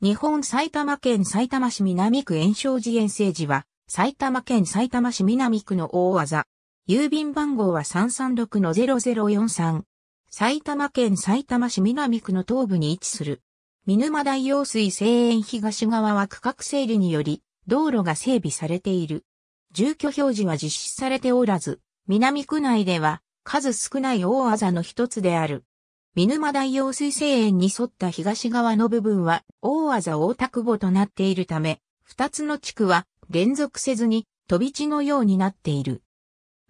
日本埼玉県埼玉市南区炎症寺遠征寺は、埼玉県埼玉市南区の大技。郵便番号は336-0043。埼玉県埼玉市南区の東部に位置する。見沼大用水西園東側は区画整理により、道路が整備されている。住居表示は実施されておらず、南区内では数少ない大技の一つである。見沼大洋水生園に沿った東側の部分は大技大田久保となっているため、二つの地区は連続せずに飛び地のようになっている。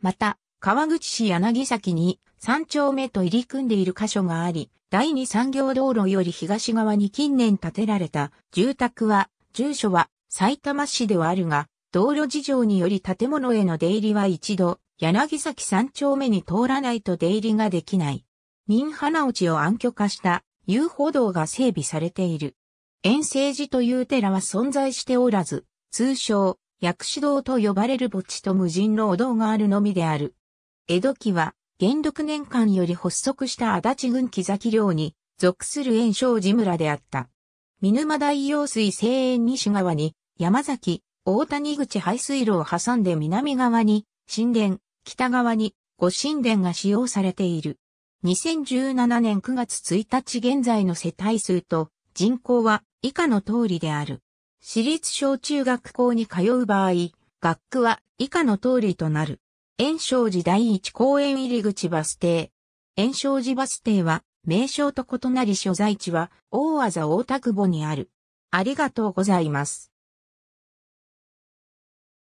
また、川口市柳崎に三丁目と入り組んでいる箇所があり、第二産業道路より東側に近年建てられた住宅は、住所は埼玉市ではあるが、道路事情により建物への出入りは一度、柳崎三丁目に通らないと出入りができない。民花落ちを暗渠化した遊歩道が整備されている。遠征寺という寺は存在しておらず、通称、薬師堂と呼ばれる墓地と無人のお堂があるのみである。江戸期は、元禄年間より発足した足立郡木崎領に属する炎症寺村であった。見沼大用水西園西側に山崎、大谷口排水路を挟んで南側に神殿、北側に御神殿が使用されている。2017年9月1日現在の世帯数と人口は以下の通りである。私立小中学校に通う場合、学区は以下の通りとなる。炎症寺第一公園入口バス停。炎症寺バス停は名称と異なり所在地は大技大田久保にある。ありがとうございます。